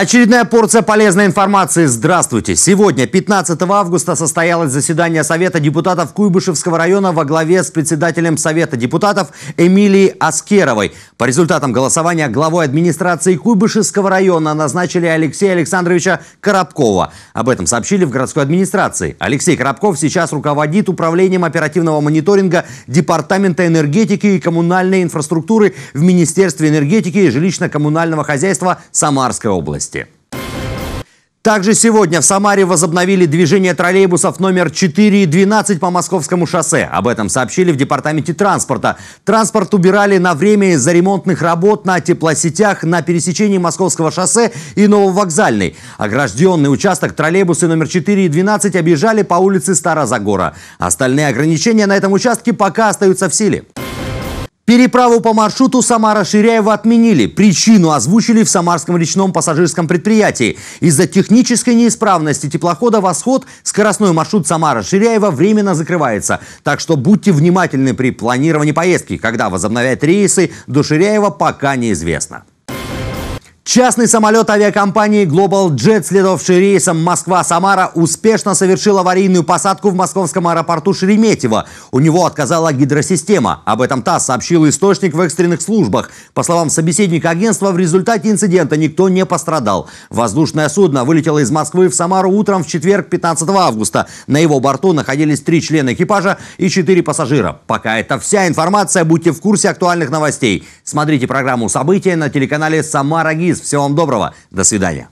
Очередная порция полезной информации. Здравствуйте! Сегодня, 15 августа, состоялось заседание Совета депутатов Куйбышевского района во главе с председателем Совета депутатов Эмилией Аскеровой. По результатам голосования главой администрации Куйбышевского района назначили Алексея Александровича Коробкова. Об этом сообщили в городской администрации. Алексей Коробков сейчас руководит управлением оперативного мониторинга Департамента энергетики и коммунальной инфраструктуры в Министерстве энергетики и жилищно-коммунального хозяйства Самарской области области. Также сегодня в Самаре возобновили движение троллейбусов номер 4 и 12 по Московскому шоссе. Об этом сообщили в департаменте транспорта. Транспорт убирали на время из-за ремонтных работ на теплосетях на пересечении Московского шоссе и Нововокзальной. Огражденный участок троллейбусы номер 4 и 12 объезжали по улице Старозагора. Остальные ограничения на этом участке пока остаются в силе. Переправу по маршруту Самара-Ширяева отменили. Причину озвучили в Самарском речном пассажирском предприятии. Из-за технической неисправности теплохода «Восход» скоростной маршрут Самара-Ширяева временно закрывается. Так что будьте внимательны при планировании поездки. Когда возобновят рейсы до Ширяева, пока неизвестно. Частный самолет авиакомпании Global Jet, следовавший рейсом Москва-Самара, успешно совершил аварийную посадку в московском аэропорту Шереметьево. У него отказала гидросистема. Об этом ТАСС сообщил источник в экстренных службах. По словам собеседника агентства, в результате инцидента никто не пострадал. Воздушное судно вылетело из Москвы в Самару утром в четверг 15 августа. На его борту находились три члена экипажа и четыре пассажира. Пока это вся информация. Будьте в курсе актуальных новостей. Смотрите программу «События» на телеканале «Самара ГИС» Всего вам доброго. До свидания.